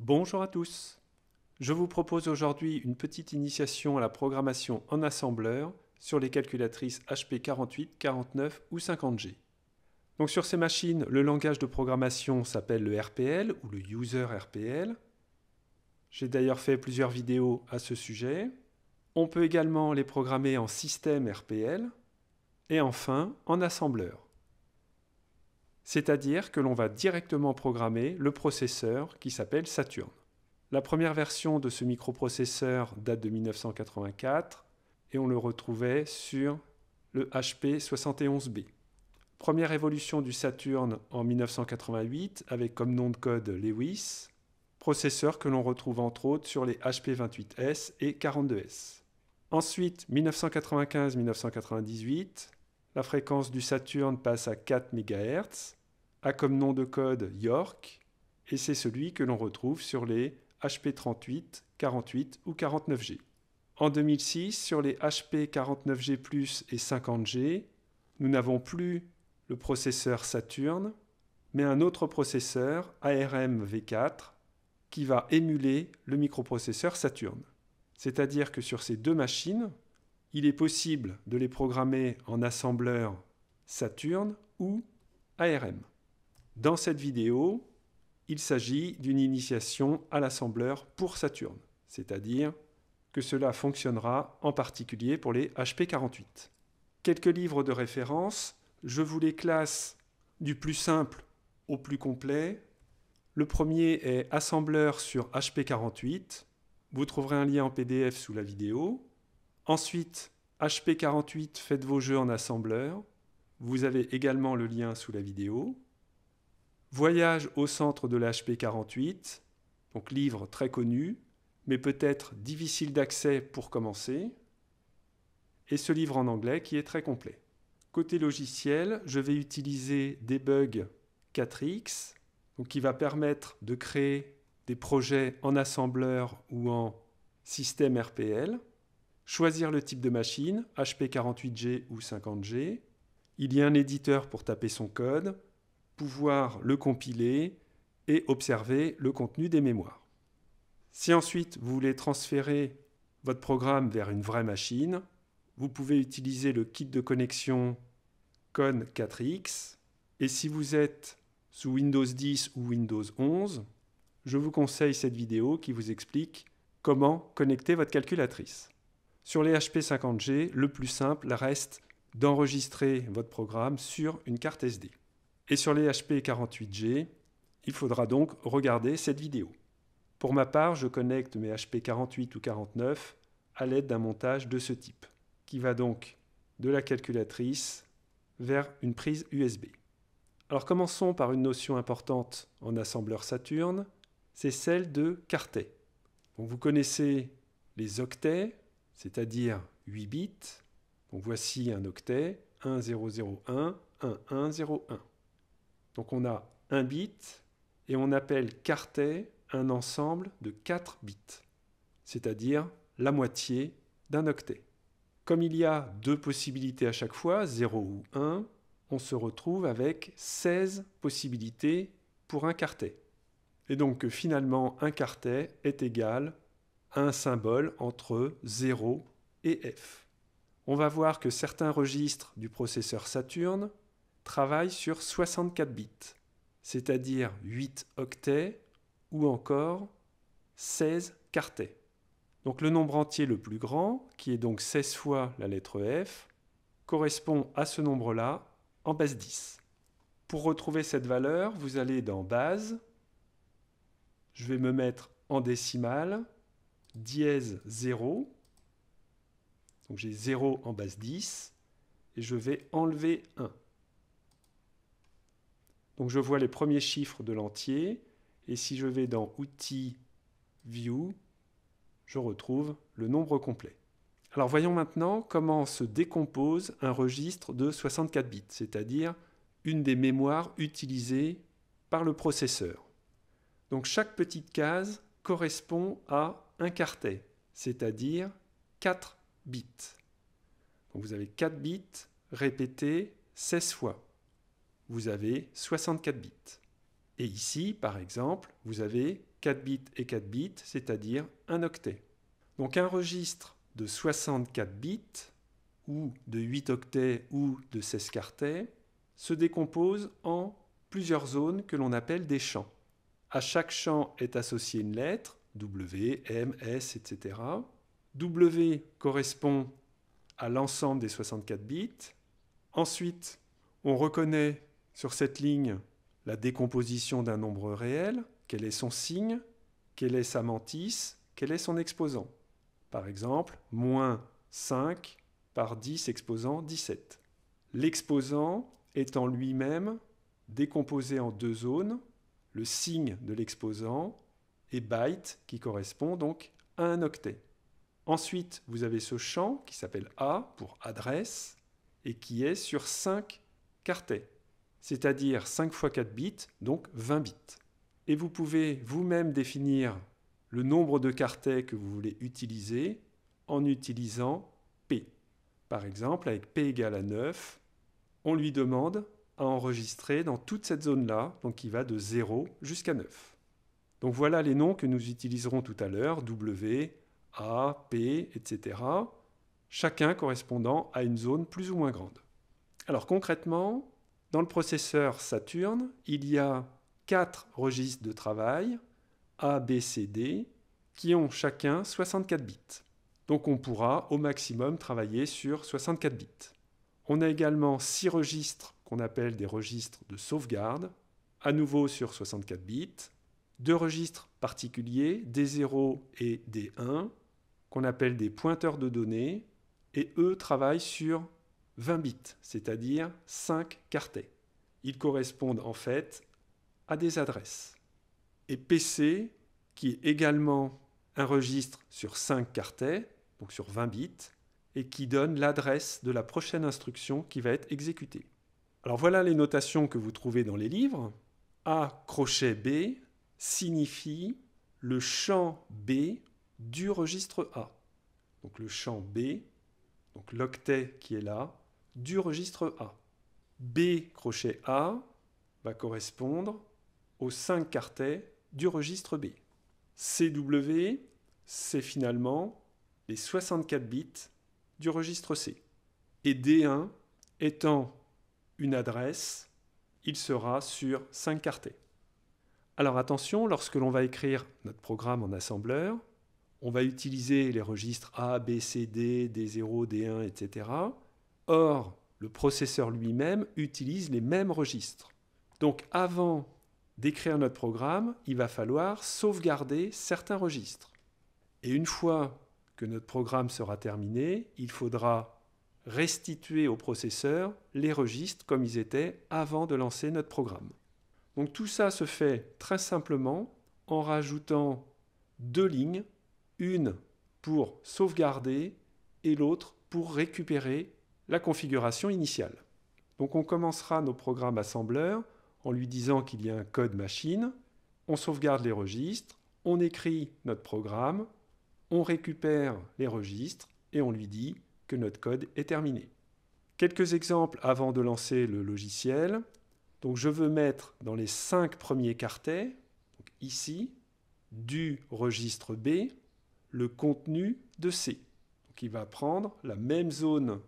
Bonjour à tous. Je vous propose aujourd'hui une petite initiation à la programmation en assembleur sur les calculatrices HP 48, 49 ou 50G. Donc sur ces machines, le langage de programmation s'appelle le RPL ou le User RPL. J'ai d'ailleurs fait plusieurs vidéos à ce sujet. On peut également les programmer en système RPL et enfin en assembleur c'est-à-dire que l'on va directement programmer le processeur qui s'appelle Saturn. La première version de ce microprocesseur date de 1984 et on le retrouvait sur le HP 71B. Première évolution du Saturn en 1988 avec comme nom de code Lewis, processeur que l'on retrouve entre autres sur les HP 28S et 42S. Ensuite, 1995-1998, la fréquence du Saturn passe à 4 MHz a comme nom de code York et c'est celui que l'on retrouve sur les HP38, 48 ou 49G. En 2006, sur les HP 49G et 50G, nous n'avons plus le processeur Saturn, mais un autre processeur, ARM V4, qui va émuler le microprocesseur Saturn. C'est-à-dire que sur ces deux machines, il est possible de les programmer en assembleur Saturn ou ARM. Dans cette vidéo, il s'agit d'une initiation à l'assembleur pour Saturne, c'est-à-dire que cela fonctionnera en particulier pour les HP48. Quelques livres de référence, je vous les classe du plus simple au plus complet. Le premier est Assembleur sur HP48. Vous trouverez un lien en PDF sous la vidéo. Ensuite, HP48, faites vos jeux en assembleur. Vous avez également le lien sous la vidéo. Voyage au centre de l'HP 48, donc livre très connu, mais peut-être difficile d'accès pour commencer, et ce livre en anglais qui est très complet. Côté logiciel, je vais utiliser Debug 4X, qui va permettre de créer des projets en assembleur ou en système RPL, choisir le type de machine, HP 48G ou 50G. Il y a un éditeur pour taper son code, pouvoir le compiler et observer le contenu des mémoires. Si ensuite vous voulez transférer votre programme vers une vraie machine, vous pouvez utiliser le kit de connexion CON4X. Et si vous êtes sous Windows 10 ou Windows 11, je vous conseille cette vidéo qui vous explique comment connecter votre calculatrice. Sur les HP50G, le plus simple reste d'enregistrer votre programme sur une carte SD. Et sur les HP48G, il faudra donc regarder cette vidéo. Pour ma part, je connecte mes HP48 ou 49 à l'aide d'un montage de ce type, qui va donc de la calculatrice vers une prise USB. Alors commençons par une notion importante en assembleur Saturn, c'est celle de quartet. vous connaissez les octets, c'est-à-dire 8 bits. voici un octet 1001 1101. Donc on a un bit et on appelle quartet un ensemble de 4 bits, c'est-à-dire la moitié d'un octet. Comme il y a deux possibilités à chaque fois, 0 ou 1, on se retrouve avec 16 possibilités pour un quartet. Et donc finalement, un quartet est égal à un symbole entre 0 et F. On va voir que certains registres du processeur Saturne travaille sur 64 bits, c'est-à-dire 8 octets ou encore 16 quartets. Donc le nombre entier le plus grand, qui est donc 16 fois la lettre F, correspond à ce nombre-là en base 10. Pour retrouver cette valeur, vous allez dans base, je vais me mettre en décimale, dièse 0, donc j'ai 0 en base 10, et je vais enlever 1. Donc je vois les premiers chiffres de l'entier, et si je vais dans Outils, View, je retrouve le nombre complet. Alors voyons maintenant comment se décompose un registre de 64 bits, c'est-à-dire une des mémoires utilisées par le processeur. Donc chaque petite case correspond à un quartet, c'est-à-dire 4 bits. vous avez 4 bits répétés 16 fois vous avez 64 bits. Et ici, par exemple, vous avez 4 bits et 4 bits, c'est-à-dire un octet. Donc un registre de 64 bits, ou de 8 octets ou de 16 quartets, se décompose en plusieurs zones que l'on appelle des champs. À chaque champ est associée une lettre, W, M, S, etc. W correspond à l'ensemble des 64 bits. Ensuite, on reconnaît sur cette ligne, la décomposition d'un nombre réel, quel est son signe, quelle est sa mantisse, quel est son exposant. Par exemple, moins 5 par 10 exposant 17. L'exposant est en lui-même décomposé en deux zones, le signe de l'exposant et byte qui correspond donc à un octet. Ensuite, vous avez ce champ qui s'appelle A pour adresse et qui est sur 5 quartets c'est-à-dire 5 x 4 bits, donc 20 bits. Et vous pouvez vous-même définir le nombre de quartets que vous voulez utiliser en utilisant P. Par exemple, avec P égale à 9, on lui demande à enregistrer dans toute cette zone-là, donc qui va de 0 jusqu'à 9. Donc voilà les noms que nous utiliserons tout à l'heure, W, A, P, etc., chacun correspondant à une zone plus ou moins grande. Alors concrètement, dans le processeur Saturn, il y a quatre registres de travail, A, B, C, D, qui ont chacun 64 bits. Donc on pourra au maximum travailler sur 64 bits. On a également six registres qu'on appelle des registres de sauvegarde, à nouveau sur 64 bits, deux registres particuliers, D0 et D1, qu'on appelle des pointeurs de données, et eux travaillent sur 20 bits, c'est-à-dire 5 quartets. Ils correspondent en fait à des adresses. Et PC, qui est également un registre sur 5 quartets, donc sur 20 bits, et qui donne l'adresse de la prochaine instruction qui va être exécutée. Alors voilà les notations que vous trouvez dans les livres. A crochet B signifie le champ B du registre A. Donc le champ B, donc l'octet qui est là, du registre A. B crochet A va correspondre aux 5 quartets du registre B. CW, c'est finalement les 64 bits du registre C. Et D1 étant une adresse, il sera sur 5 quartets. Alors attention, lorsque l'on va écrire notre programme en assembleur, on va utiliser les registres A, B, C, D, D0, D1, etc. Or, le processeur lui-même utilise les mêmes registres. Donc avant d'écrire notre programme, il va falloir sauvegarder certains registres. Et une fois que notre programme sera terminé, il faudra restituer au processeur les registres comme ils étaient avant de lancer notre programme. Donc tout ça se fait très simplement en rajoutant deux lignes, une pour sauvegarder et l'autre pour récupérer la configuration initiale. Donc on commencera nos programmes assembleurs en lui disant qu'il y a un code machine, on sauvegarde les registres, on écrit notre programme, on récupère les registres et on lui dit que notre code est terminé. Quelques exemples avant de lancer le logiciel. Donc je veux mettre dans les cinq premiers quartets, ici, du registre B, le contenu de C. Donc il va prendre la même zone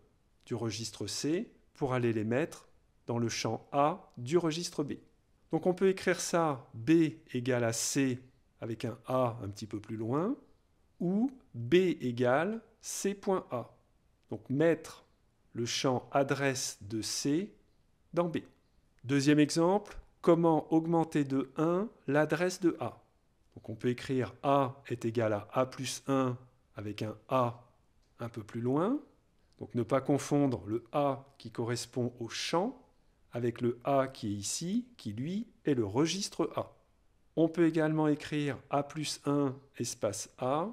du registre C pour aller les mettre dans le champ A du registre B. Donc on peut écrire ça B égale à C avec un A un petit peu plus loin, ou B égale C.A. Donc mettre le champ adresse de C dans B. Deuxième exemple, comment augmenter de 1 l'adresse de A Donc on peut écrire A est égal à A plus 1 avec un A un peu plus loin, donc ne pas confondre le A qui correspond au champ avec le A qui est ici, qui lui est le registre A. On peut également écrire A plus 1 espace A,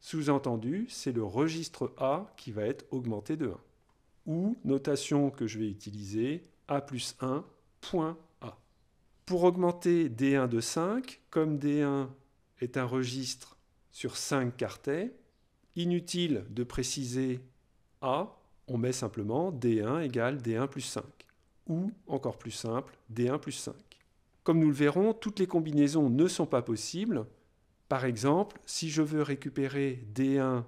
sous-entendu c'est le registre A qui va être augmenté de 1. Ou, notation que je vais utiliser, A plus 1 point A. Pour augmenter D1 de 5, comme D1 est un registre sur 5 quartets, inutile de préciser a, on met simplement D1 égale D1 plus 5, ou encore plus simple, D1 plus 5. Comme nous le verrons, toutes les combinaisons ne sont pas possibles. Par exemple, si je veux récupérer D1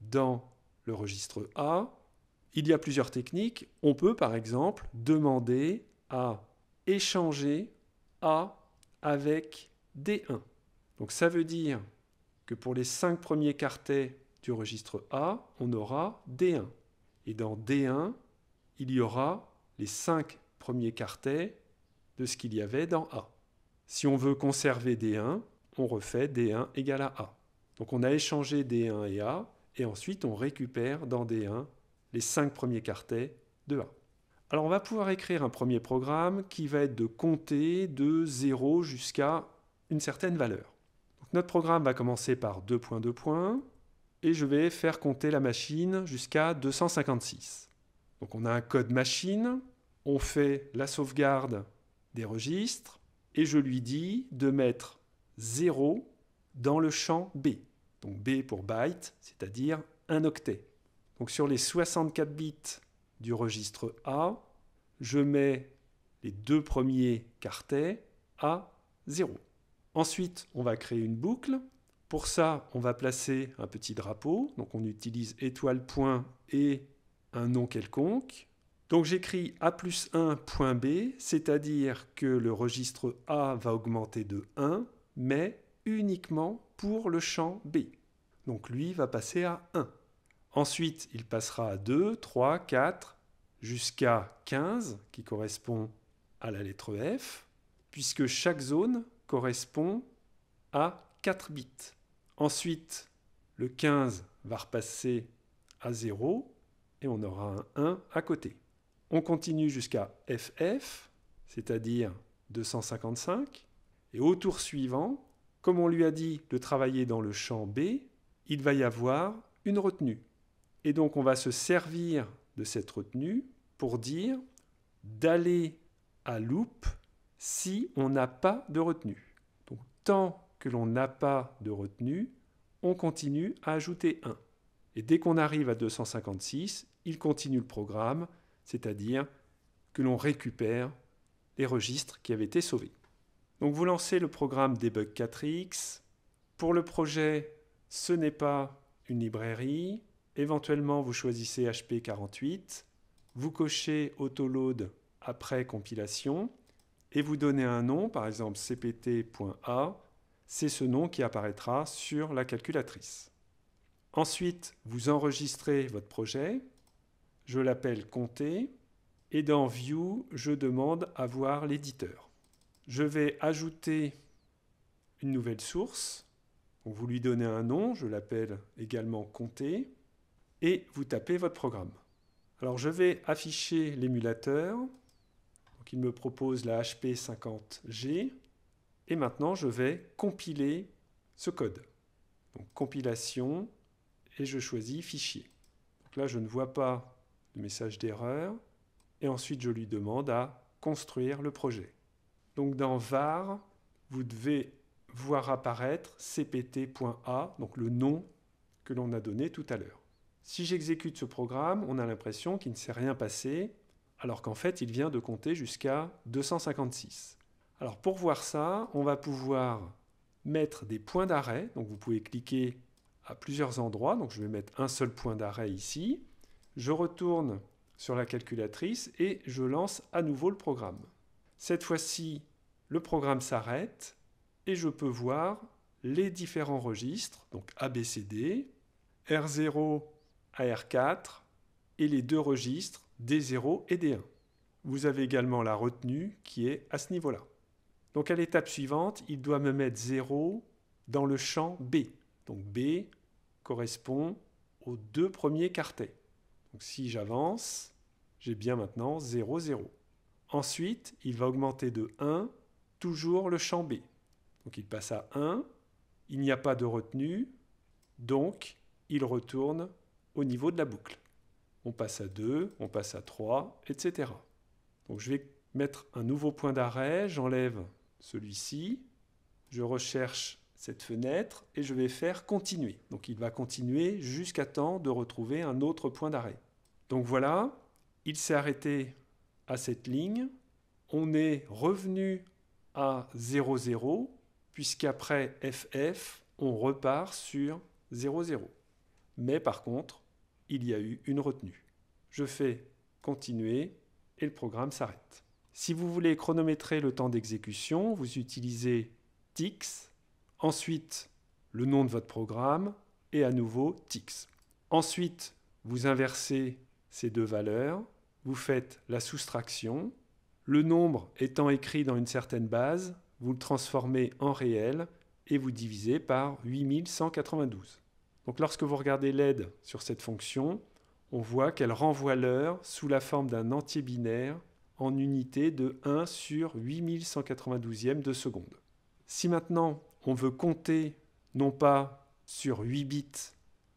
dans le registre A, il y a plusieurs techniques. On peut par exemple demander à échanger A avec D1. Donc ça veut dire que pour les 5 premiers quartets du registre A, on aura D1. Et dans D1, il y aura les cinq premiers quartets de ce qu'il y avait dans A. Si on veut conserver D1, on refait D1 égal à A. Donc on a échangé D1 et A, et ensuite on récupère dans D1 les cinq premiers quartets de A. Alors on va pouvoir écrire un premier programme qui va être de compter de 0 jusqu'à une certaine valeur. Donc notre programme va commencer par 2.2 points, deux points, et je vais faire compter la machine jusqu'à 256. Donc on a un code machine, on fait la sauvegarde des registres et je lui dis de mettre 0 dans le champ B. Donc B pour byte, c'est-à-dire un octet. Donc sur les 64 bits du registre A, je mets les deux premiers quartets à 0. Ensuite, on va créer une boucle pour ça, on va placer un petit drapeau. Donc on utilise étoile point et un nom quelconque. Donc j'écris A plus 1 point B, c'est-à-dire que le registre A va augmenter de 1, mais uniquement pour le champ B. Donc lui va passer à 1. Ensuite, il passera à 2, 3, 4, jusqu'à 15, qui correspond à la lettre F, puisque chaque zone correspond à 4 bits. Ensuite, le 15 va repasser à 0 et on aura un 1 à côté. On continue jusqu'à FF, c'est-à-dire 255. Et au tour suivant, comme on lui a dit de travailler dans le champ B, il va y avoir une retenue. Et donc on va se servir de cette retenue pour dire d'aller à loop si on n'a pas de retenue. Donc tant l'on n'a pas de retenue, on continue à ajouter 1. Et dès qu'on arrive à 256, il continue le programme, c'est-à-dire que l'on récupère les registres qui avaient été sauvés. Donc vous lancez le programme Debug 4X. Pour le projet, ce n'est pas une librairie. Éventuellement, vous choisissez HP48. Vous cochez Autoload après compilation et vous donnez un nom, par exemple cpt.a c'est ce nom qui apparaîtra sur la calculatrice. Ensuite, vous enregistrez votre projet. Je l'appelle Compter. Et dans View, je demande à voir l'éditeur. Je vais ajouter une nouvelle source. Vous lui donnez un nom, je l'appelle également Compter. Et vous tapez votre programme. Alors je vais afficher l'émulateur. il me propose la HP50G. Et maintenant, je vais compiler ce code. Donc compilation, et je choisis fichier. là, je ne vois pas le message d'erreur. Et ensuite, je lui demande à construire le projet. Donc dans var, vous devez voir apparaître cpt.a, donc le nom que l'on a donné tout à l'heure. Si j'exécute ce programme, on a l'impression qu'il ne s'est rien passé, alors qu'en fait, il vient de compter jusqu'à 256. Alors pour voir ça, on va pouvoir mettre des points d'arrêt. Donc vous pouvez cliquer à plusieurs endroits. Donc je vais mettre un seul point d'arrêt ici. Je retourne sur la calculatrice et je lance à nouveau le programme. Cette fois-ci, le programme s'arrête et je peux voir les différents registres, donc ABCD, R0 à R4 et les deux registres D0 et D1. Vous avez également la retenue qui est à ce niveau-là. Donc à l'étape suivante, il doit me mettre 0 dans le champ B. Donc B correspond aux deux premiers quartets. Donc si j'avance, j'ai bien maintenant 0, 0. Ensuite, il va augmenter de 1, toujours le champ B. Donc il passe à 1, il n'y a pas de retenue, donc il retourne au niveau de la boucle. On passe à 2, on passe à 3, etc. Donc je vais mettre un nouveau point d'arrêt, j'enlève celui-ci, je recherche cette fenêtre et je vais faire continuer. Donc il va continuer jusqu'à temps de retrouver un autre point d'arrêt. Donc voilà, il s'est arrêté à cette ligne. On est revenu à 0,0, puisqu'après FF, on repart sur 0,0. Mais par contre, il y a eu une retenue. Je fais continuer et le programme s'arrête. Si vous voulez chronométrer le temps d'exécution, vous utilisez TIX, ensuite le nom de votre programme et à nouveau TIX. Ensuite, vous inversez ces deux valeurs, vous faites la soustraction, le nombre étant écrit dans une certaine base, vous le transformez en réel et vous divisez par 8192. Donc lorsque vous regardez l'aide sur cette fonction, on voit qu'elle renvoie l'heure sous la forme d'un entier binaire en unité de 1 sur 8192e de seconde. Si maintenant on veut compter non pas sur 8 bits,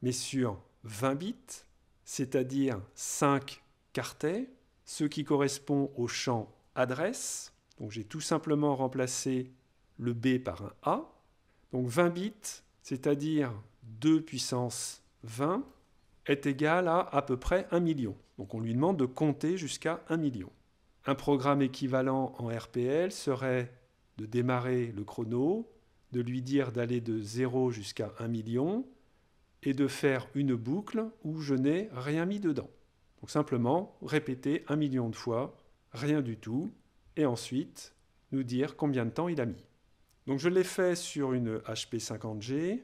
mais sur 20 bits, c'est-à-dire 5 quartets, ce qui correspond au champ adresse. Donc j'ai tout simplement remplacé le B par un A. Donc 20 bits, c'est-à-dire 2 puissance 20, est égal à à peu près 1 million. Donc on lui demande de compter jusqu'à 1 million. Un programme équivalent en RPL serait de démarrer le chrono, de lui dire d'aller de 0 jusqu'à 1 million et de faire une boucle où je n'ai rien mis dedans. Donc simplement répéter 1 million de fois, rien du tout, et ensuite nous dire combien de temps il a mis. Donc je l'ai fait sur une HP50G.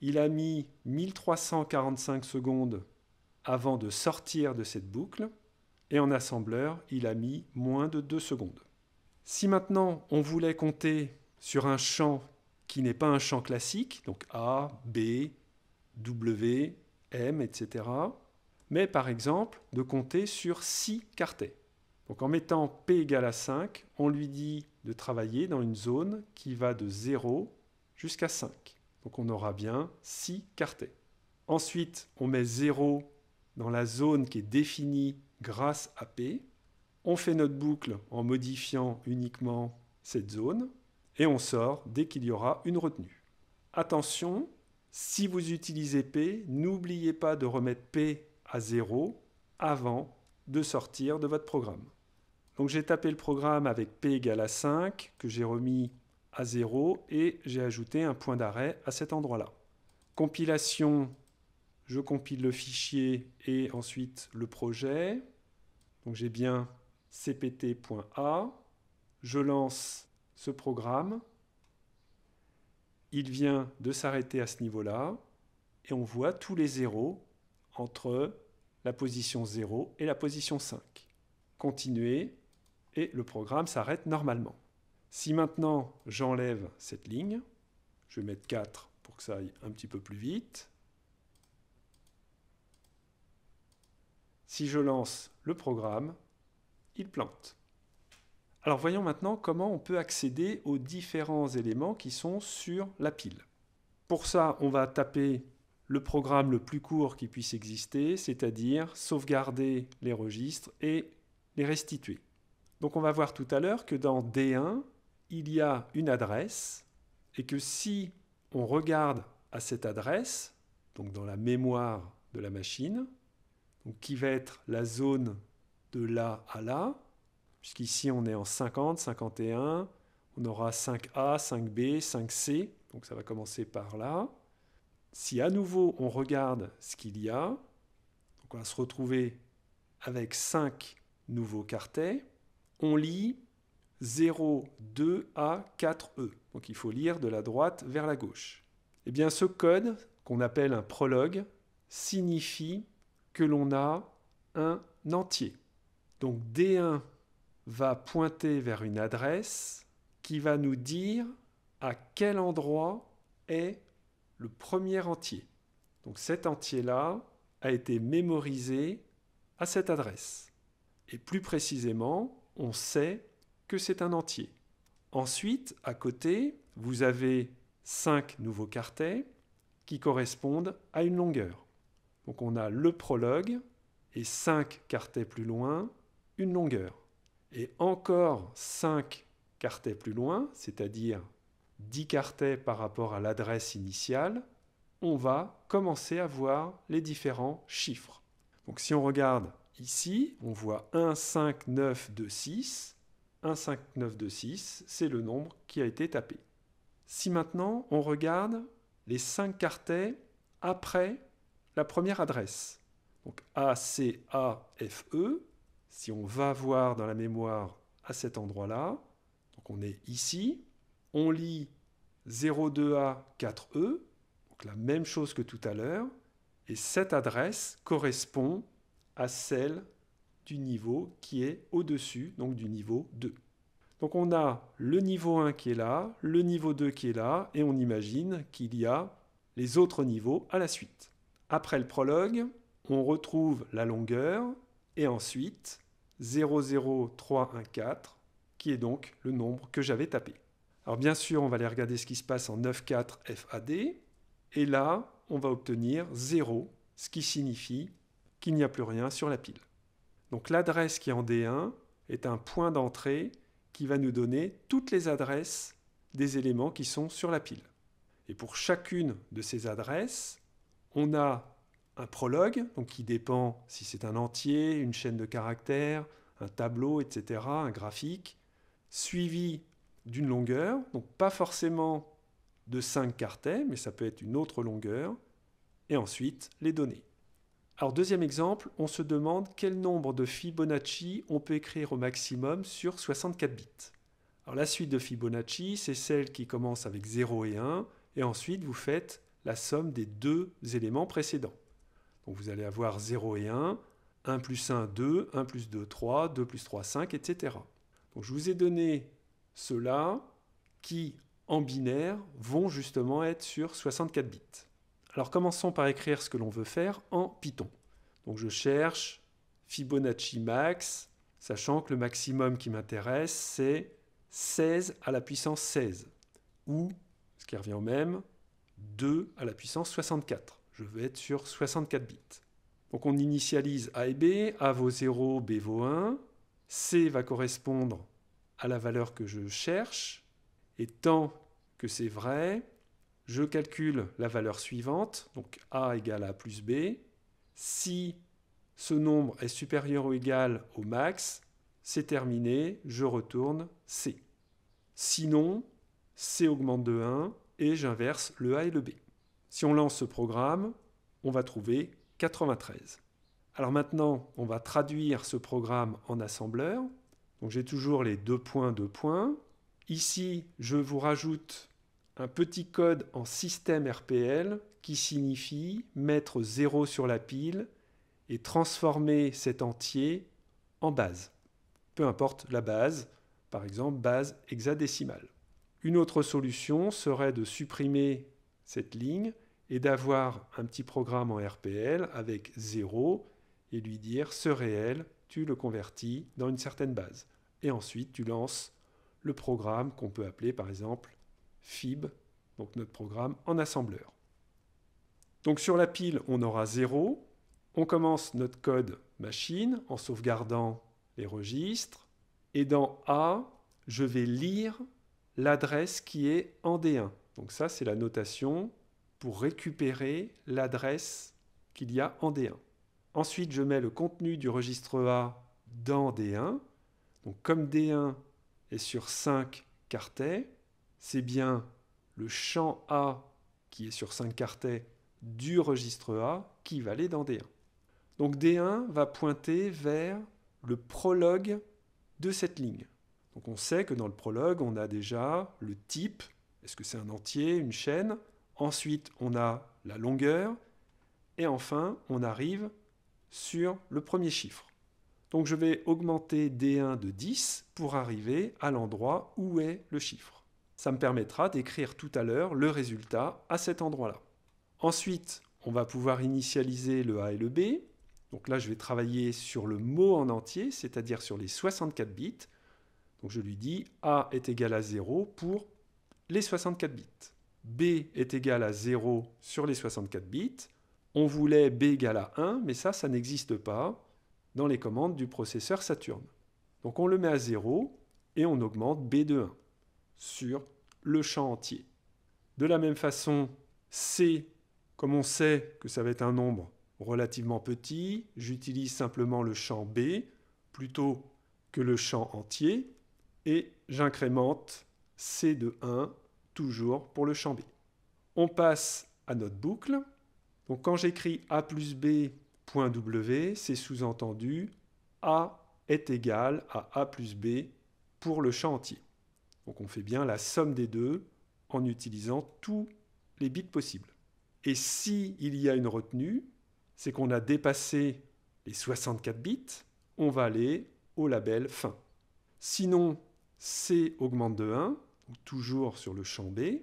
Il a mis 1345 secondes avant de sortir de cette boucle et en assembleur, il a mis moins de 2 secondes. Si maintenant on voulait compter sur un champ qui n'est pas un champ classique, donc A, B, W, M, etc., mais par exemple de compter sur 6 quartets. Donc en mettant P égale à 5, on lui dit de travailler dans une zone qui va de 0 jusqu'à 5. Donc on aura bien 6 quartets. Ensuite, on met 0 dans la zone qui est définie grâce à P. On fait notre boucle en modifiant uniquement cette zone et on sort dès qu'il y aura une retenue. Attention, si vous utilisez P, n'oubliez pas de remettre P à 0 avant de sortir de votre programme. Donc j'ai tapé le programme avec P égale à 5 que j'ai remis à 0 et j'ai ajouté un point d'arrêt à cet endroit-là. Compilation, je compile le fichier et ensuite le projet. Donc j'ai bien cpt.a, je lance ce programme, il vient de s'arrêter à ce niveau-là, et on voit tous les zéros entre la position 0 et la position 5. Continuer, et le programme s'arrête normalement. Si maintenant j'enlève cette ligne, je vais mettre 4 pour que ça aille un petit peu plus vite. Si je lance le programme, il plante. Alors voyons maintenant comment on peut accéder aux différents éléments qui sont sur la pile. Pour ça, on va taper le programme le plus court qui puisse exister, c'est-à-dire sauvegarder les registres et les restituer. Donc on va voir tout à l'heure que dans D1, il y a une adresse et que si on regarde à cette adresse, donc dans la mémoire de la machine, qui va être la zone de là à là, puisqu'ici on est en 50, 51, on aura 5A, 5B, 5C, donc ça va commencer par là. Si à nouveau on regarde ce qu'il y a, on va se retrouver avec 5 nouveaux quartets, on lit 0, 2, A, 4E. E. Donc il faut lire de la droite vers la gauche. Et eh bien ce code, qu'on appelle un prologue, signifie que l'on a un entier. Donc D1 va pointer vers une adresse qui va nous dire à quel endroit est le premier entier. Donc cet entier-là a été mémorisé à cette adresse. Et plus précisément, on sait que c'est un entier. Ensuite, à côté, vous avez cinq nouveaux quartets qui correspondent à une longueur. Donc on a le prologue et 5 quartets plus loin, une longueur. Et encore 5 quartets plus loin, c'est-à-dire 10 quartets par rapport à l'adresse initiale, on va commencer à voir les différents chiffres. Donc si on regarde ici, on voit 1, 5, 9, 2, 6. 1, 5, 9, 2, 6, c'est le nombre qui a été tapé. Si maintenant on regarde les 5 quartets après la première adresse. Donc ACAFE, si on va voir dans la mémoire à cet endroit-là, donc on est ici, on lit 02A4E, e, donc la même chose que tout à l'heure, et cette adresse correspond à celle du niveau qui est au-dessus, donc du niveau 2. Donc on a le niveau 1 qui est là, le niveau 2 qui est là, et on imagine qu'il y a les autres niveaux à la suite. Après le prologue, on retrouve la longueur et ensuite 00314 qui est donc le nombre que j'avais tapé. Alors bien sûr, on va aller regarder ce qui se passe en 94 FAD et là, on va obtenir 0, ce qui signifie qu'il n'y a plus rien sur la pile. Donc l'adresse qui est en D1 est un point d'entrée qui va nous donner toutes les adresses des éléments qui sont sur la pile. Et pour chacune de ces adresses, on a un prologue, donc qui dépend si c'est un entier, une chaîne de caractères, un tableau, etc., un graphique, suivi d'une longueur, donc pas forcément de 5 quartets, mais ça peut être une autre longueur, et ensuite les données. Alors deuxième exemple, on se demande quel nombre de Fibonacci on peut écrire au maximum sur 64 bits. Alors la suite de Fibonacci, c'est celle qui commence avec 0 et 1, et ensuite vous faites la somme des deux éléments précédents. Donc vous allez avoir 0 et 1, 1 plus 1, 2, 1 plus 2, 3, 2 plus 3, 5, etc. Donc je vous ai donné ceux-là qui, en binaire, vont justement être sur 64 bits. Alors commençons par écrire ce que l'on veut faire en Python. Donc je cherche Fibonacci max, sachant que le maximum qui m'intéresse, c'est 16 à la puissance 16, ou, ce qui revient au même, 2 à la puissance 64. Je vais être sur 64 bits. Donc on initialise A et B, A vaut 0, B vaut 1, C va correspondre à la valeur que je cherche, et tant que c'est vrai, je calcule la valeur suivante, donc A égale A plus B. Si ce nombre est supérieur ou égal au max, c'est terminé, je retourne C. Sinon, C augmente de 1, et j'inverse le A et le B. Si on lance ce programme, on va trouver 93. Alors maintenant, on va traduire ce programme en assembleur. Donc j'ai toujours les deux points, deux points. Ici, je vous rajoute un petit code en système RPL qui signifie mettre 0 sur la pile et transformer cet entier en base. Peu importe la base, par exemple base hexadécimale. Une autre solution serait de supprimer cette ligne et d'avoir un petit programme en RPL avec 0 et lui dire ce réel, tu le convertis dans une certaine base. Et ensuite, tu lances le programme qu'on peut appeler par exemple FIB, donc notre programme en assembleur. Donc sur la pile, on aura 0. On commence notre code machine en sauvegardant les registres. Et dans A, je vais lire l'adresse qui est en D1. Donc ça, c'est la notation pour récupérer l'adresse qu'il y a en D1. Ensuite, je mets le contenu du registre A dans D1. Donc comme D1 est sur 5 quartets, c'est bien le champ A qui est sur 5 quartets du registre A qui va aller dans D1. Donc D1 va pointer vers le prologue de cette ligne. Donc on sait que dans le prologue, on a déjà le type, est-ce que c'est un entier, une chaîne Ensuite, on a la longueur. Et enfin, on arrive sur le premier chiffre. Donc je vais augmenter D1 de 10 pour arriver à l'endroit où est le chiffre. Ça me permettra d'écrire tout à l'heure le résultat à cet endroit-là. Ensuite, on va pouvoir initialiser le A et le B. Donc là, je vais travailler sur le mot en entier, c'est-à-dire sur les 64 bits. Donc je lui dis A est égal à 0 pour les 64 bits. B est égal à 0 sur les 64 bits. On voulait B égal à 1, mais ça, ça n'existe pas dans les commandes du processeur Saturn. Donc on le met à 0 et on augmente B de 1 sur le champ entier. De la même façon, C, comme on sait que ça va être un nombre relativement petit, j'utilise simplement le champ B plutôt que le champ entier, et j'incrémente C de 1 toujours pour le champ B. On passe à notre boucle. Donc quand j'écris A plus B W, c'est sous-entendu A est égal à A plus B pour le champ entier. Donc on fait bien la somme des deux en utilisant tous les bits possibles. Et si y a une retenue, c'est qu'on a dépassé les 64 bits, on va aller au label fin. Sinon, C augmente de 1, toujours sur le champ B.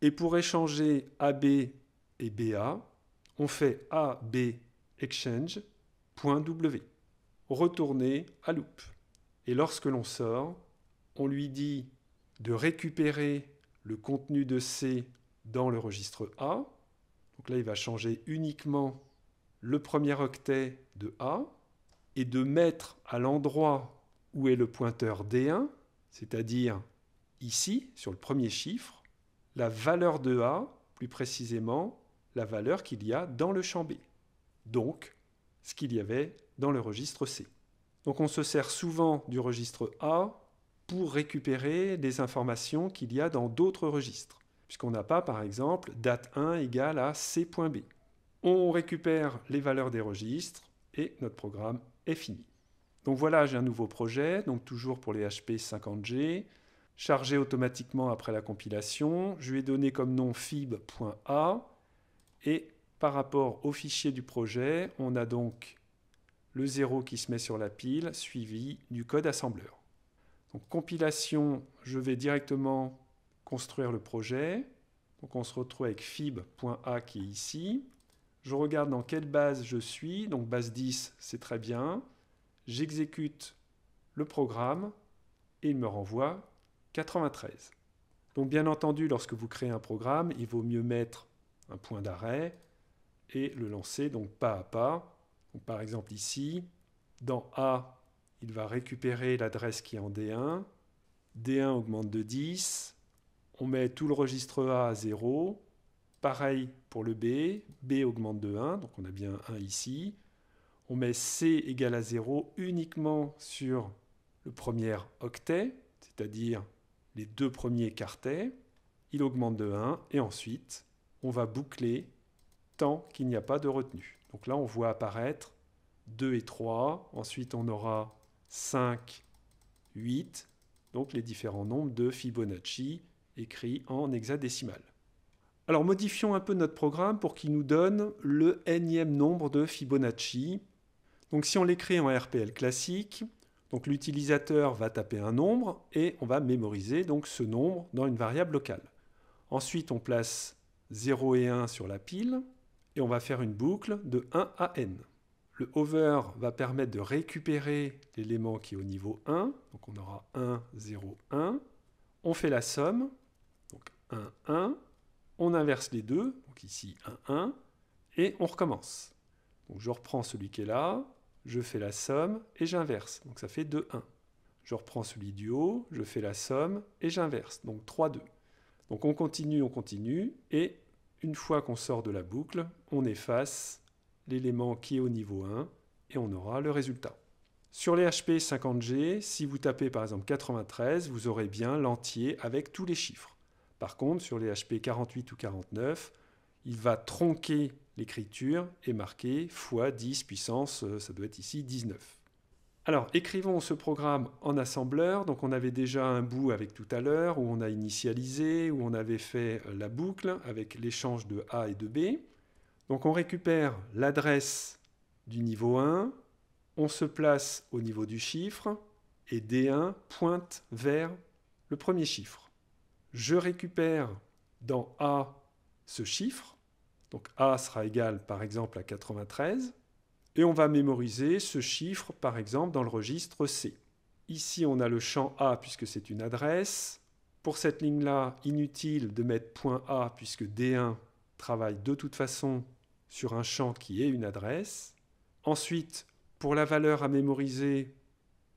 Et pour échanger AB et BA, on fait AB exchange Retourner à loop. Et lorsque l'on sort, on lui dit de récupérer le contenu de C dans le registre A. Donc là, il va changer uniquement le premier octet de A et de mettre à l'endroit où est le pointeur D1 c'est-à-dire ici, sur le premier chiffre, la valeur de A, plus précisément la valeur qu'il y a dans le champ B, donc ce qu'il y avait dans le registre C. Donc on se sert souvent du registre A pour récupérer des informations qu'il y a dans d'autres registres, puisqu'on n'a pas par exemple date 1 égale à C.B. On récupère les valeurs des registres et notre programme est fini. Donc voilà, j'ai un nouveau projet, donc toujours pour les HP 50G, chargé automatiquement après la compilation. Je lui ai donné comme nom fib.a et par rapport au fichier du projet, on a donc le 0 qui se met sur la pile suivi du code assembleur. Donc compilation, je vais directement construire le projet. Donc on se retrouve avec fib.a qui est ici. Je regarde dans quelle base je suis. Donc base 10, c'est très bien j'exécute le programme et il me renvoie 93. Donc bien entendu, lorsque vous créez un programme, il vaut mieux mettre un point d'arrêt et le lancer donc pas à pas. par exemple ici, dans A, il va récupérer l'adresse qui est en D1. D1 augmente de 10. On met tout le registre A à 0. Pareil pour le B. B augmente de 1, donc on a bien 1 ici on met C égale à 0 uniquement sur le premier octet, c'est-à-dire les deux premiers quartets. Il augmente de 1 et ensuite on va boucler tant qu'il n'y a pas de retenue. Donc là on voit apparaître 2 et 3, ensuite on aura 5, 8, donc les différents nombres de Fibonacci écrits en hexadécimal. Alors modifions un peu notre programme pour qu'il nous donne le énième nombre de Fibonacci donc si on les crée en RPL classique, l'utilisateur va taper un nombre et on va mémoriser donc ce nombre dans une variable locale. Ensuite, on place 0 et 1 sur la pile et on va faire une boucle de 1 à n. Le hover va permettre de récupérer l'élément qui est au niveau 1, donc on aura 1, 0, 1. On fait la somme, donc 1, 1. On inverse les deux, donc ici 1, 1, et on recommence. Donc je reprends celui qui est là, je fais la somme et j'inverse. Donc ça fait 2, 1. Je reprends celui du haut, je fais la somme et j'inverse. Donc 3, 2. Donc on continue, on continue, et une fois qu'on sort de la boucle, on efface l'élément qui est au niveau 1 et on aura le résultat. Sur les HP 50G, si vous tapez par exemple 93, vous aurez bien l'entier avec tous les chiffres. Par contre, sur les HP 48 ou 49, il va tronquer L'écriture est marquée fois 10 puissance, euh, ça doit être ici 19. Alors, écrivons ce programme en assembleur. Donc, on avait déjà un bout avec tout à l'heure où on a initialisé, où on avait fait euh, la boucle avec l'échange de A et de B. Donc, on récupère l'adresse du niveau 1, on se place au niveau du chiffre et D1 pointe vers le premier chiffre. Je récupère dans A ce chiffre donc A sera égal par exemple à 93, et on va mémoriser ce chiffre par exemple dans le registre C. Ici on a le champ A puisque c'est une adresse. Pour cette ligne-là, inutile de mettre point .A puisque D1 travaille de toute façon sur un champ qui est une adresse. Ensuite, pour la valeur à mémoriser,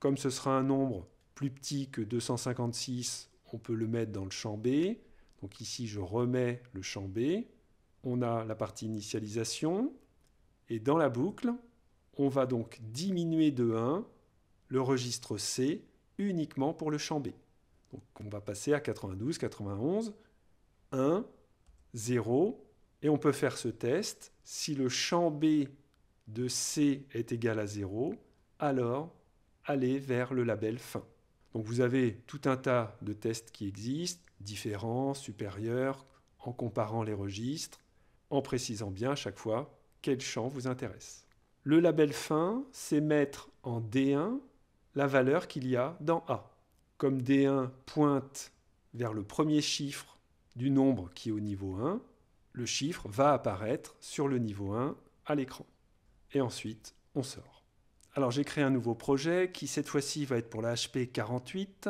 comme ce sera un nombre plus petit que 256, on peut le mettre dans le champ B. Donc ici, je remets le champ B on a la partie initialisation, et dans la boucle, on va donc diminuer de 1 le registre C uniquement pour le champ B. Donc on va passer à 92, 91, 1, 0, et on peut faire ce test. Si le champ B de C est égal à 0, alors allez vers le label fin. Donc vous avez tout un tas de tests qui existent, différents, supérieurs, en comparant les registres en précisant bien à chaque fois quel champ vous intéresse. Le label fin, c'est mettre en D1 la valeur qu'il y a dans A. Comme D1 pointe vers le premier chiffre du nombre qui est au niveau 1, le chiffre va apparaître sur le niveau 1 à l'écran. Et ensuite, on sort. Alors j'ai créé un nouveau projet qui cette fois-ci va être pour la HP 48.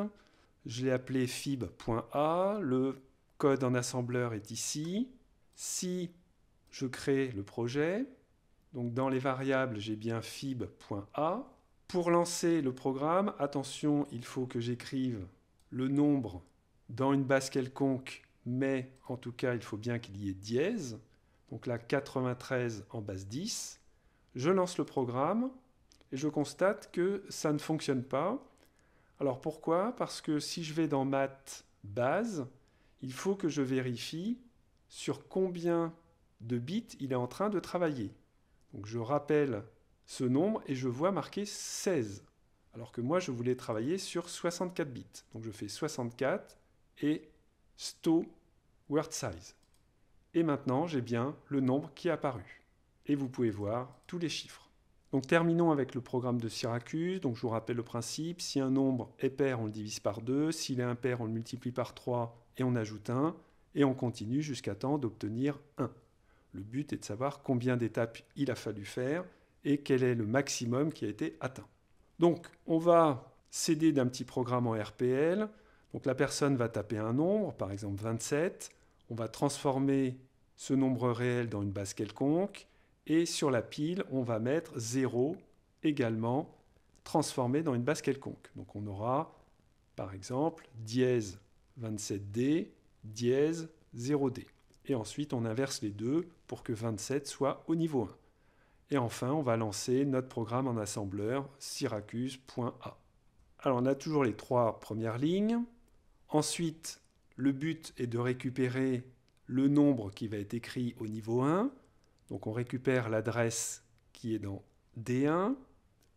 Je l'ai appelé fib.a. Le code en assembleur est ici. Si je crée le projet. Donc dans les variables, j'ai bien fib.a. Pour lancer le programme, attention, il faut que j'écrive le nombre dans une base quelconque, mais en tout cas, il faut bien qu'il y ait dièse. Donc là, 93 en base 10. Je lance le programme et je constate que ça ne fonctionne pas. Alors pourquoi Parce que si je vais dans math.base base, il faut que je vérifie sur combien de bits il est en train de travailler. Donc je rappelle ce nombre et je vois marqué 16. Alors que moi, je voulais travailler sur 64 bits. Donc je fais 64 et stow word size. Et maintenant, j'ai bien le nombre qui est apparu. Et vous pouvez voir tous les chiffres. Donc terminons avec le programme de Syracuse. Donc je vous rappelle le principe, si un nombre est pair, on le divise par 2, s'il est impair, on le multiplie par 3 et on ajoute 1, et on continue jusqu'à temps d'obtenir 1. Le but est de savoir combien d'étapes il a fallu faire et quel est le maximum qui a été atteint. Donc, on va céder d'un petit programme en RPL. Donc, la personne va taper un nombre, par exemple 27. On va transformer ce nombre réel dans une base quelconque. Et sur la pile, on va mettre 0 également transformé dans une base quelconque. Donc, on aura, par exemple, dièse 27D, dièse 0D. Et ensuite, on inverse les deux pour que 27 soit au niveau 1. Et enfin, on va lancer notre programme en assembleur syracuse.a. Alors on a toujours les trois premières lignes. Ensuite, le but est de récupérer le nombre qui va être écrit au niveau 1. Donc on récupère l'adresse qui est dans D1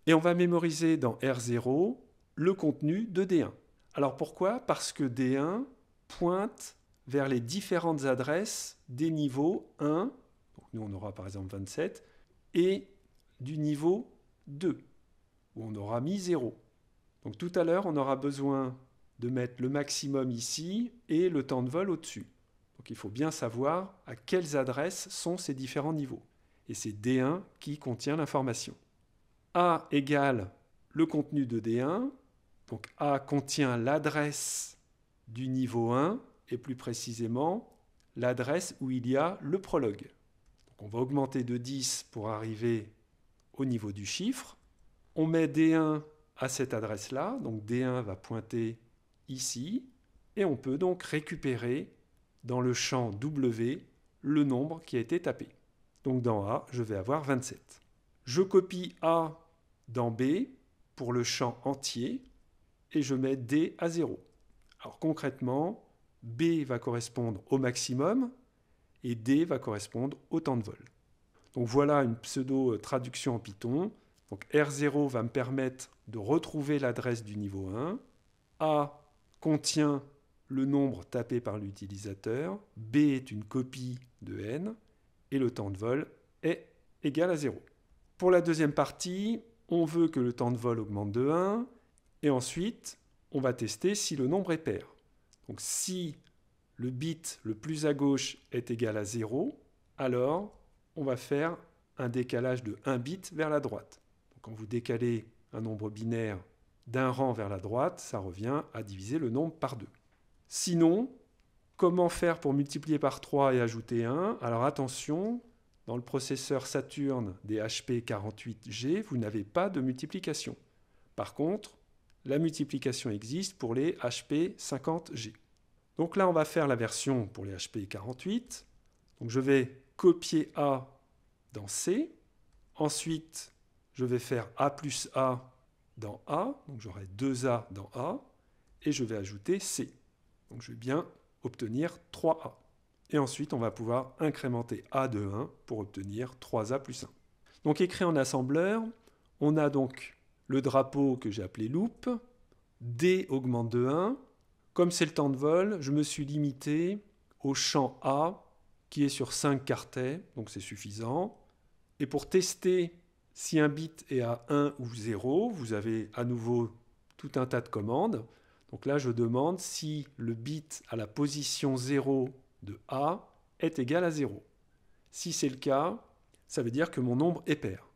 et on va mémoriser dans R0 le contenu de D1. Alors pourquoi Parce que D1 pointe vers les différentes adresses des niveaux 1 donc nous, on aura par exemple 27, et du niveau 2, où on aura mis 0. Donc tout à l'heure, on aura besoin de mettre le maximum ici et le temps de vol au-dessus. Donc il faut bien savoir à quelles adresses sont ces différents niveaux. Et c'est D1 qui contient l'information. A égale le contenu de D1. Donc A contient l'adresse du niveau 1 et plus précisément l'adresse où il y a le prologue. On va augmenter de 10 pour arriver au niveau du chiffre. On met D1 à cette adresse-là, donc D1 va pointer ici, et on peut donc récupérer dans le champ W le nombre qui a été tapé. Donc dans A, je vais avoir 27. Je copie A dans B pour le champ entier et je mets D à 0. Alors concrètement, B va correspondre au maximum, et D va correspondre au temps de vol. Donc voilà une pseudo-traduction en Python. Donc R0 va me permettre de retrouver l'adresse du niveau 1. A contient le nombre tapé par l'utilisateur. B est une copie de N. Et le temps de vol est égal à 0. Pour la deuxième partie, on veut que le temps de vol augmente de 1. Et ensuite, on va tester si le nombre est pair. Donc si le bit le plus à gauche est égal à 0, alors on va faire un décalage de 1 bit vers la droite. quand vous décalez un nombre binaire d'un rang vers la droite, ça revient à diviser le nombre par 2. Sinon, comment faire pour multiplier par 3 et ajouter 1 Alors attention, dans le processeur Saturn des HP48G, vous n'avez pas de multiplication. Par contre, la multiplication existe pour les HP50G. Donc là, on va faire la version pour les hp 48. Donc je vais copier A dans C. Ensuite, je vais faire A plus A dans A. Donc j'aurai 2A dans A. Et je vais ajouter C. Donc je vais bien obtenir 3A. Et ensuite, on va pouvoir incrémenter A de 1 pour obtenir 3A plus 1. Donc écrit en assembleur, on a donc le drapeau que j'ai appelé loop, D augmente de 1, comme c'est le temps de vol, je me suis limité au champ A qui est sur 5 quartets, donc c'est suffisant. Et pour tester si un bit est à 1 ou 0, vous avez à nouveau tout un tas de commandes. Donc là, je demande si le bit à la position 0 de A est égal à 0. Si c'est le cas, ça veut dire que mon nombre est pair.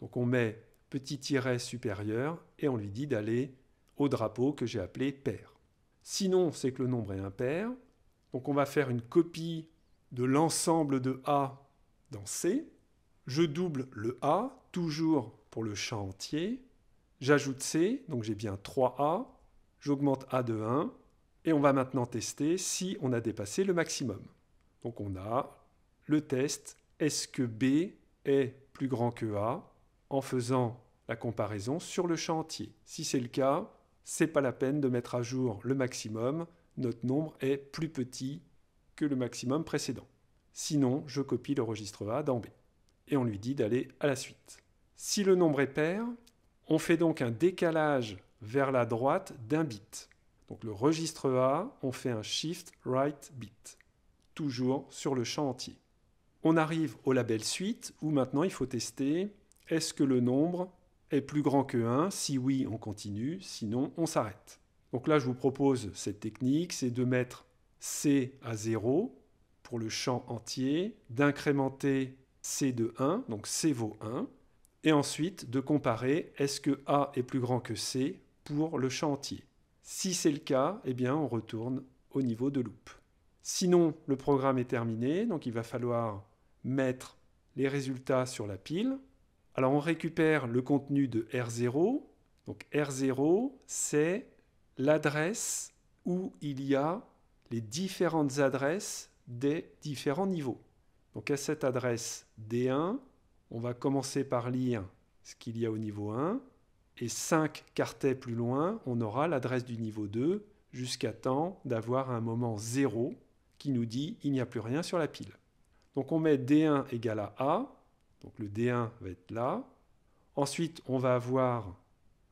Donc on met petit tiret supérieur et on lui dit d'aller au drapeau que j'ai appelé pair. Sinon, c'est que le nombre est impair. Donc on va faire une copie de l'ensemble de A dans C. Je double le A, toujours pour le champ entier. J'ajoute C, donc j'ai bien 3A. J'augmente A de 1. Et on va maintenant tester si on a dépassé le maximum. Donc on a le test est-ce que B est plus grand que A en faisant la comparaison sur le champ entier. Si c'est le cas, c'est pas la peine de mettre à jour le maximum, notre nombre est plus petit que le maximum précédent. Sinon, je copie le registre A dans B et on lui dit d'aller à la suite. Si le nombre est pair, on fait donc un décalage vers la droite d'un bit. Donc le registre A, on fait un shift right bit, toujours sur le champ entier. On arrive au label suite où maintenant il faut tester est-ce que le nombre est plus grand que 1 Si oui, on continue, sinon on s'arrête. Donc là, je vous propose cette technique, c'est de mettre C à 0 pour le champ entier, d'incrémenter C de 1, donc C vaut 1, et ensuite de comparer est-ce que A est plus grand que C pour le champ entier. Si c'est le cas, eh bien on retourne au niveau de loop. Sinon, le programme est terminé, donc il va falloir mettre les résultats sur la pile, alors on récupère le contenu de R0. Donc R0, c'est l'adresse où il y a les différentes adresses des différents niveaux. Donc à cette adresse D1, on va commencer par lire ce qu'il y a au niveau 1, et 5 quartets plus loin, on aura l'adresse du niveau 2, jusqu'à temps d'avoir un moment 0 qui nous dit il n'y a plus rien sur la pile. Donc on met D1 égale à A, donc le D1 va être là. Ensuite, on va avoir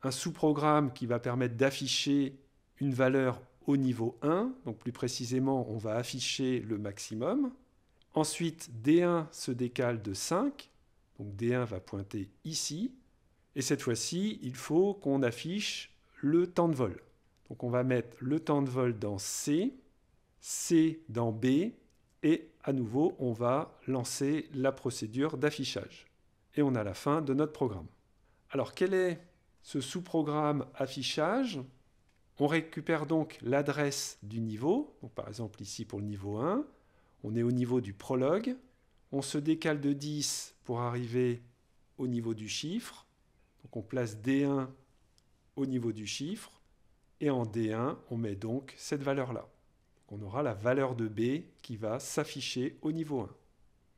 un sous-programme qui va permettre d'afficher une valeur au niveau 1. Donc plus précisément, on va afficher le maximum. Ensuite, D1 se décale de 5. Donc D1 va pointer ici. Et cette fois-ci, il faut qu'on affiche le temps de vol. Donc on va mettre le temps de vol dans C, C dans B et à nouveau, on va lancer la procédure d'affichage. Et on a la fin de notre programme. Alors quel est ce sous-programme affichage On récupère donc l'adresse du niveau. par exemple ici pour le niveau 1, on est au niveau du prologue. On se décale de 10 pour arriver au niveau du chiffre. Donc on place D1 au niveau du chiffre. Et en D1, on met donc cette valeur-là on aura la valeur de B qui va s'afficher au niveau 1.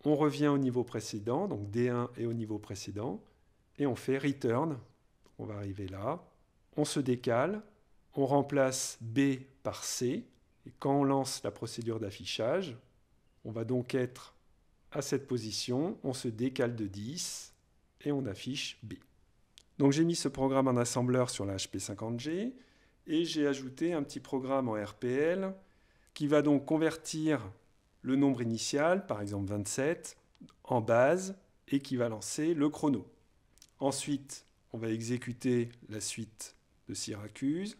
On revient au niveau précédent, donc D1 est au niveau précédent, et on fait return. On va arriver là, on se décale, on remplace B par C, et quand on lance la procédure d'affichage, on va donc être à cette position, on se décale de 10, et on affiche B. Donc j'ai mis ce programme en assembleur sur la HP50G, et j'ai ajouté un petit programme en RPL qui va donc convertir le nombre initial, par exemple 27, en base et qui va lancer le chrono. Ensuite, on va exécuter la suite de Syracuse,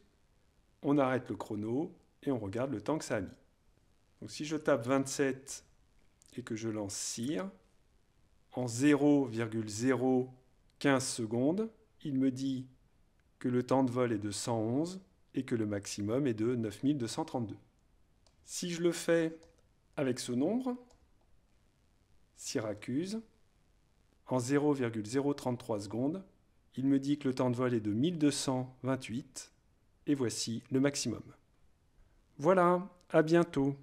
on arrête le chrono et on regarde le temps que ça a mis. Donc si je tape 27 et que je lance Syr, en 0,015 secondes, il me dit que le temps de vol est de 111 et que le maximum est de 9232. Si je le fais avec ce nombre, Syracuse, en 0,033 secondes, il me dit que le temps de vol est de 1228, et voici le maximum. Voilà, à bientôt